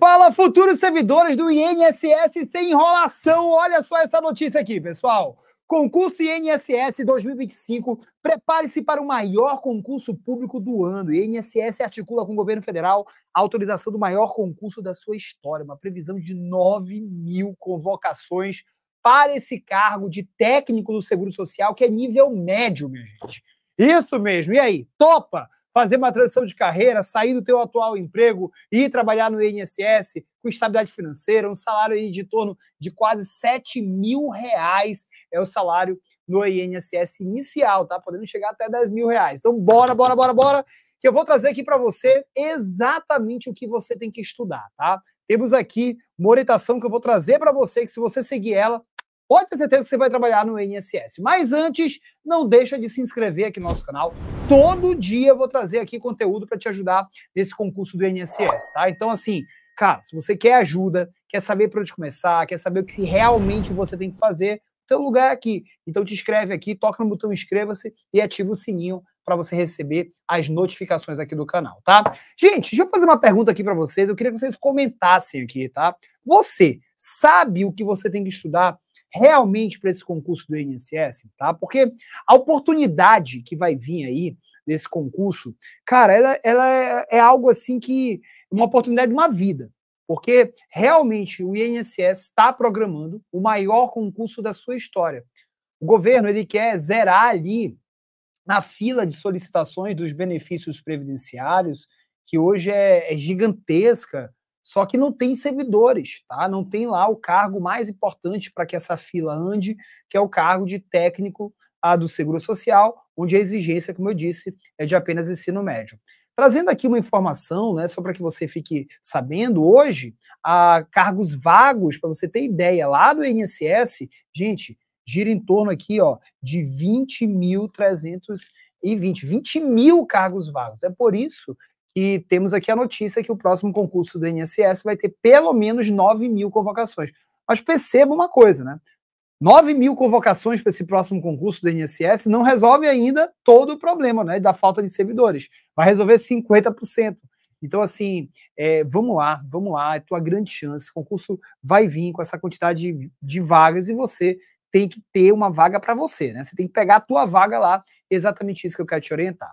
Fala, futuros servidores do INSS sem enrolação. Olha só essa notícia aqui, pessoal. Concurso INSS 2025. Prepare-se para o maior concurso público do ano. INSS articula com o governo federal a autorização do maior concurso da sua história. Uma previsão de 9 mil convocações para esse cargo de técnico do Seguro Social, que é nível médio, minha gente. Isso mesmo. E aí, topa? fazer uma transição de carreira, sair do teu atual emprego e ir trabalhar no INSS com estabilidade financeira, um salário aí de torno de quase 7 mil reais é o salário no INSS inicial, tá? Podendo chegar até 10 mil reais. Então, bora, bora, bora, bora, que eu vou trazer aqui para você exatamente o que você tem que estudar, tá? Temos aqui uma orientação que eu vou trazer para você, que se você seguir ela, pode ter certeza que você vai trabalhar no INSS. Mas antes, não deixa de se inscrever aqui no nosso canal. Todo dia eu vou trazer aqui conteúdo para te ajudar nesse concurso do INSS, tá? Então, assim, cara, se você quer ajuda, quer saber para onde começar, quer saber o que realmente você tem que fazer, o teu lugar é aqui. Então, te inscreve aqui, toca no botão inscreva-se e ativa o sininho para você receber as notificações aqui do canal, tá? Gente, deixa eu fazer uma pergunta aqui para vocês. Eu queria que vocês comentassem aqui, tá? Você sabe o que você tem que estudar realmente para esse concurso do INSS, tá? Porque a oportunidade que vai vir aí nesse concurso, cara, ela, ela é, é algo assim que uma oportunidade de uma vida, porque realmente o INSS está programando o maior concurso da sua história. O governo ele quer zerar ali na fila de solicitações dos benefícios previdenciários, que hoje é, é gigantesca, só que não tem servidores, tá? Não tem lá o cargo mais importante para que essa fila ande, que é o cargo de técnico ah, do Seguro Social, onde a exigência, como eu disse, é de apenas ensino médio. Trazendo aqui uma informação, né, só para que você fique sabendo, hoje, há cargos vagos, para você ter ideia, lá do INSS, gente, gira em torno aqui, ó, de 20.320, 20 mil cargos vagos. É por isso e temos aqui a notícia que o próximo concurso do INSS vai ter pelo menos 9 mil convocações. Mas perceba uma coisa, né? 9 mil convocações para esse próximo concurso do INSS não resolve ainda todo o problema né, da falta de servidores. Vai resolver 50%. Então, assim, é, vamos lá, vamos lá, é tua grande chance. O concurso vai vir com essa quantidade de, de vagas e você tem que ter uma vaga para você, né? Você tem que pegar a tua vaga lá. Exatamente isso que eu quero te orientar.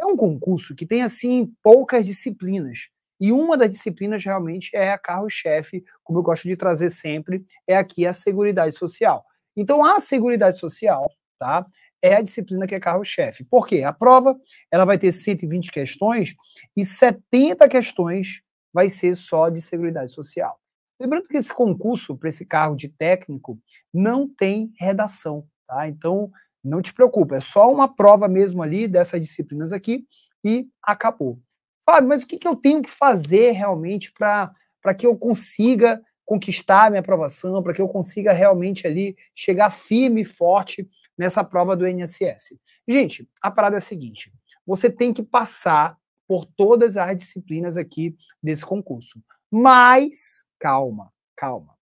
É um concurso que tem, assim, poucas disciplinas. E uma das disciplinas realmente é a carro-chefe, como eu gosto de trazer sempre, é aqui a Seguridade Social. Então, a Seguridade Social, tá? É a disciplina que é carro-chefe. Por quê? A prova, ela vai ter 120 questões e 70 questões vai ser só de Seguridade Social. Lembrando que esse concurso para esse cargo de técnico não tem redação, tá? Então, não te preocupa, é só uma prova mesmo ali dessas disciplinas aqui e acabou. Fábio, mas o que, que eu tenho que fazer realmente para que eu consiga conquistar a minha aprovação, para que eu consiga realmente ali chegar firme e forte nessa prova do NSS? Gente, a parada é a seguinte: você tem que passar por todas as disciplinas aqui desse concurso. Mas, calma, calma.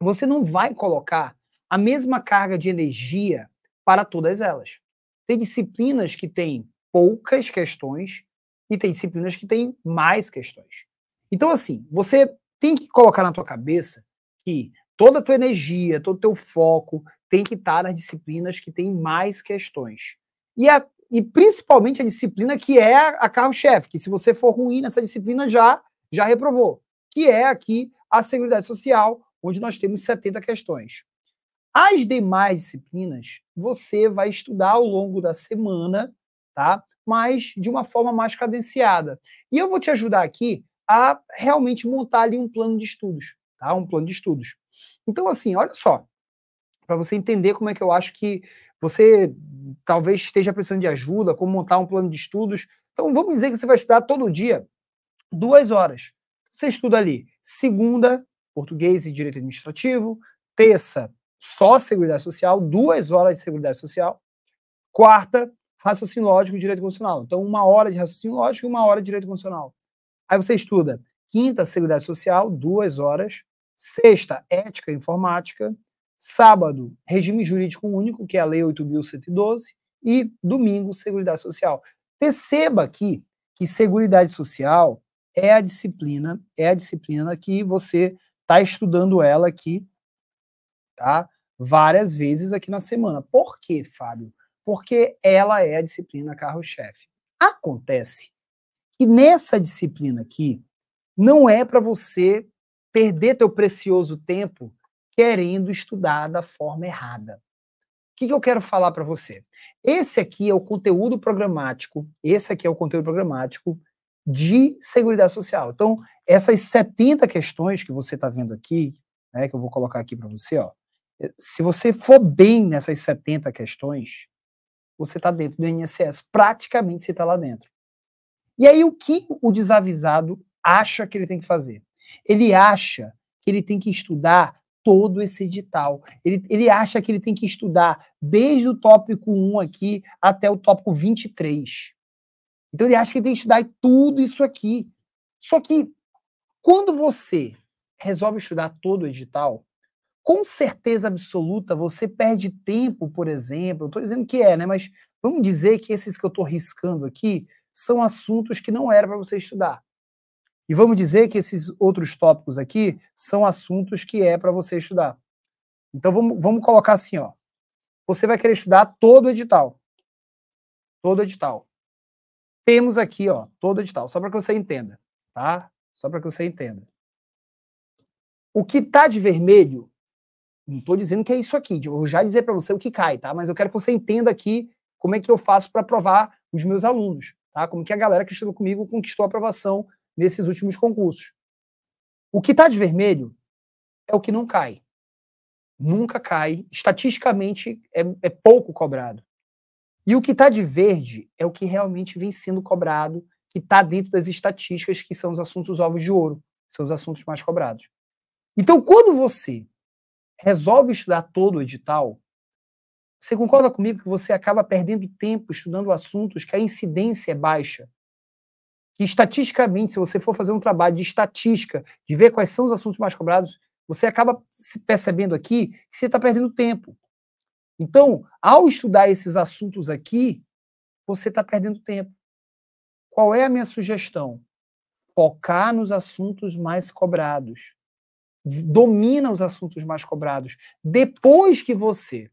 Você não vai colocar a mesma carga de energia para todas elas. Tem disciplinas que têm poucas questões e tem disciplinas que têm mais questões. Então, assim, você tem que colocar na tua cabeça que toda a tua energia, todo o teu foco tem que estar tá nas disciplinas que têm mais questões. E, a, e principalmente a disciplina que é a carro-chefe, que se você for ruim nessa disciplina, já, já reprovou, que é aqui a Seguridade Social, onde nós temos 70 questões. As demais disciplinas você vai estudar ao longo da semana, tá? Mas de uma forma mais cadenciada. E eu vou te ajudar aqui a realmente montar ali um plano de estudos, tá? Um plano de estudos. Então, assim, olha só, para você entender como é que eu acho que você talvez esteja precisando de ajuda, como montar um plano de estudos. Então, vamos dizer que você vai estudar todo dia duas horas. Você estuda ali segunda, português e direito administrativo, terça, só Seguridade Social, duas horas de Seguridade Social. Quarta, raciocínio lógico e direito constitucional. Então, uma hora de raciocínio lógico e uma hora de direito constitucional. Aí você estuda quinta, Seguridade Social, duas horas. Sexta, Ética e Informática. Sábado, Regime Jurídico Único, que é a Lei 8.112. E domingo, Seguridade Social. Perceba aqui que Seguridade Social é a disciplina, é a disciplina que você está estudando ela aqui tá? Várias vezes aqui na semana. Por quê, Fábio? Porque ela é a disciplina carro-chefe. Acontece que nessa disciplina aqui não é para você perder teu precioso tempo querendo estudar da forma errada. O que, que eu quero falar para você? Esse aqui é o conteúdo programático, esse aqui é o conteúdo programático de Seguridade Social. Então, essas 70 questões que você está vendo aqui, né, que eu vou colocar aqui para você, ó, eh, se você for bem nessas 70 questões, você está dentro do INSS. Praticamente você está lá dentro. E aí, o que o desavisado acha que ele tem que fazer? Ele acha que ele tem que estudar todo esse edital. Ele, ele acha que ele tem que estudar desde o tópico 1 aqui até o tópico 23. Então, ele acha que ele tem que estudar tudo isso aqui. Só que, quando você resolve estudar todo o edital, com certeza absoluta, você perde tempo, por exemplo. estou dizendo que é, né? Mas vamos dizer que esses que eu estou riscando aqui são assuntos que não era para você estudar. E vamos dizer que esses outros tópicos aqui são assuntos que é para você estudar. Então vamos, vamos colocar assim, ó. Você vai querer estudar todo o edital. Todo edital. Temos aqui, ó, todo edital, só para que você entenda, tá? Só para que você entenda. O que está de vermelho não estou dizendo que é isso aqui, eu vou já dizer para você o que cai, tá? Mas eu quero que você entenda aqui como é que eu faço para aprovar os meus alunos, tá? Como que a galera que estudou comigo conquistou a aprovação nesses últimos concursos. O que está de vermelho é o que não cai. Nunca cai. Estatisticamente, é, é pouco cobrado. E o que está de verde é o que realmente vem sendo cobrado, que está dentro das estatísticas, que são os assuntos ovos de ouro, são os assuntos mais cobrados. Então, quando você resolve estudar todo o edital, você concorda comigo que você acaba perdendo tempo estudando assuntos que a incidência é baixa? Que estatisticamente, se você for fazer um trabalho de estatística, de ver quais são os assuntos mais cobrados, você acaba se percebendo aqui que você está perdendo tempo. Então, ao estudar esses assuntos aqui, você está perdendo tempo. Qual é a minha sugestão? Focar nos assuntos mais cobrados domina os assuntos mais cobrados. Depois que você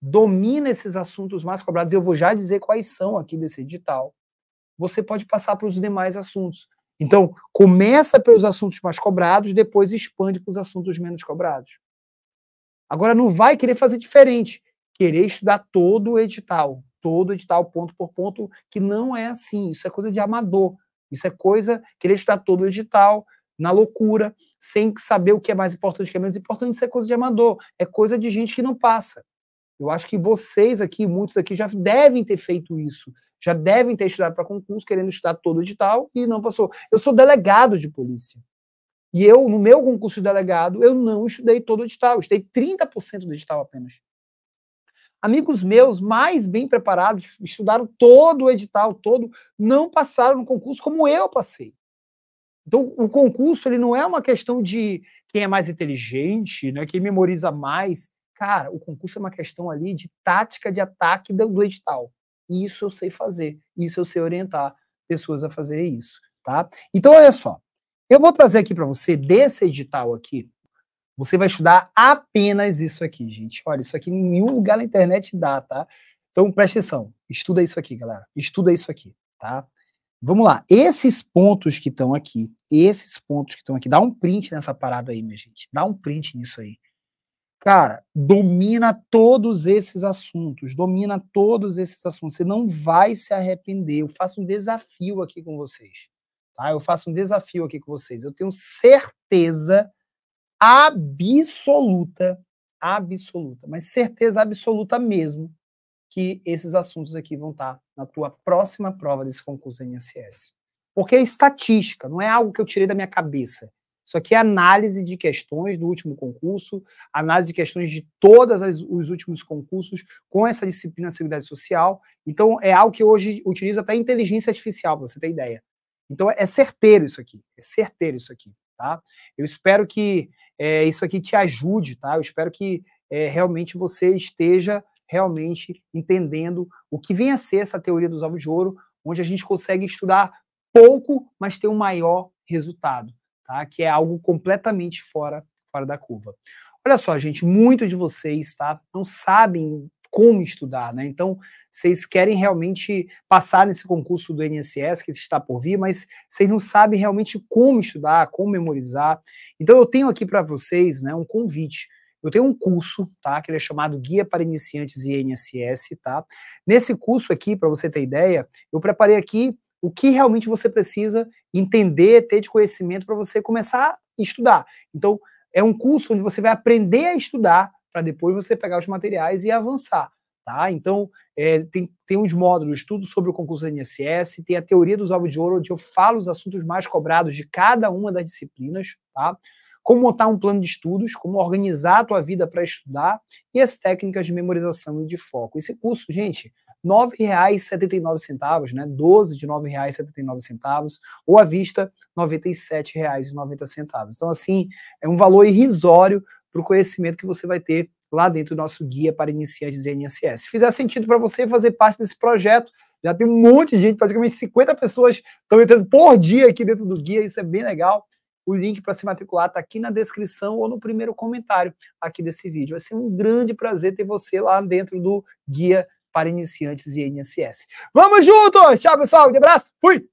domina esses assuntos mais cobrados, eu vou já dizer quais são aqui desse edital. Você pode passar para os demais assuntos. Então, começa pelos assuntos mais cobrados, depois expande para os assuntos menos cobrados. Agora, não vai querer fazer diferente, querer estudar todo o edital, todo o edital, ponto por ponto, que não é assim. Isso é coisa de amador. Isso é coisa, querer estudar todo o edital, na loucura, sem saber o que é mais importante, o que é menos importante, isso é coisa de amador, é coisa de gente que não passa. Eu acho que vocês aqui, muitos aqui, já devem ter feito isso, já devem ter estudado para concurso, querendo estudar todo o edital e não passou. Eu sou delegado de polícia. E eu, no meu concurso de delegado, eu não estudei todo o edital, eu estudei 30% do edital apenas. Amigos meus mais bem preparados estudaram todo o edital, todo, não passaram no concurso como eu passei. Então, o concurso ele não é uma questão de quem é mais inteligente, né, quem memoriza mais. Cara, o concurso é uma questão ali de tática de ataque do, edital. isso eu sei fazer, isso eu sei orientar pessoas a fazer isso, tá? Então, olha só. Eu vou trazer aqui para você desse edital aqui. Você vai estudar apenas isso aqui, gente. Olha, isso aqui em nenhum lugar na internet dá, tá? Então, presta atenção. Estuda isso aqui, galera. Estuda isso aqui, tá? Vamos lá. Esses pontos que estão aqui, esses pontos que estão aqui, dá um print nessa parada aí, minha gente. Dá um print nisso aí. Cara, domina todos esses assuntos, domina todos esses assuntos. Você não vai se arrepender. Eu faço um desafio aqui com vocês. Tá? Eu faço um desafio aqui com vocês. Eu tenho certeza absoluta, absoluta, mas certeza absoluta mesmo, que esses assuntos aqui vão estar na tua próxima prova desse concurso INSS. Porque é estatística, não é algo que eu tirei da minha cabeça. Isso aqui é análise de questões do último concurso, análise de questões de todos os últimos concursos com essa disciplina de Seguridade Social. Então, é algo que hoje utiliza até inteligência artificial, para você ter ideia. Então, é certeiro isso aqui, é certeiro isso aqui, tá? Eu espero que é, isso aqui te ajude, tá? Eu espero que é, realmente você esteja realmente entendendo o que vem a ser essa teoria dos ovos de ouro, onde a gente consegue estudar pouco, mas ter um maior resultado, tá? Que é algo completamente fora, fora da curva. Olha só, gente, muitos de vocês, tá, não sabem como estudar, né? Então, vocês querem realmente passar nesse concurso do INSS que está por vir, mas vocês não sabem realmente como estudar, como memorizar. Então, eu tenho aqui para vocês, né, um convite. Eu tenho um curso, tá? Que ele é chamado Guia para Iniciantes e INSS, tá? Nesse curso aqui, para você ter ideia, eu preparei aqui o que realmente você precisa entender, ter de conhecimento para você começar a estudar. Então, é um curso onde você vai aprender a estudar para depois você pegar os materiais e avançar. Tá? Então, é, tem, tem uns módulos, tudo sobre o concurso da INSS, tem a teoria dos alvos de ouro, onde eu falo os assuntos mais cobrados de cada uma das disciplinas. Tá? como montar um plano de estudos, como organizar a tua vida para estudar e as técnicas de memorização e de foco. Esse curso, gente, R$ 9,79, né? 12 de R$ 9,79 ou à vista R$ 97,90. Então assim, é um valor irrisório para o conhecimento que você vai ter lá dentro do nosso guia para iniciantes em INSS. Se fizer sentido para você fazer parte desse projeto, já tem um monte de gente, praticamente 50 pessoas estão entrando por dia aqui dentro do guia, isso é bem legal. O link para se matricular está aqui na descrição ou no primeiro comentário aqui desse vídeo. Vai ser um grande prazer ter você lá dentro do Guia para Iniciantes e INSS. Vamos juntos! Tchau, pessoal. Um abraço. Fui!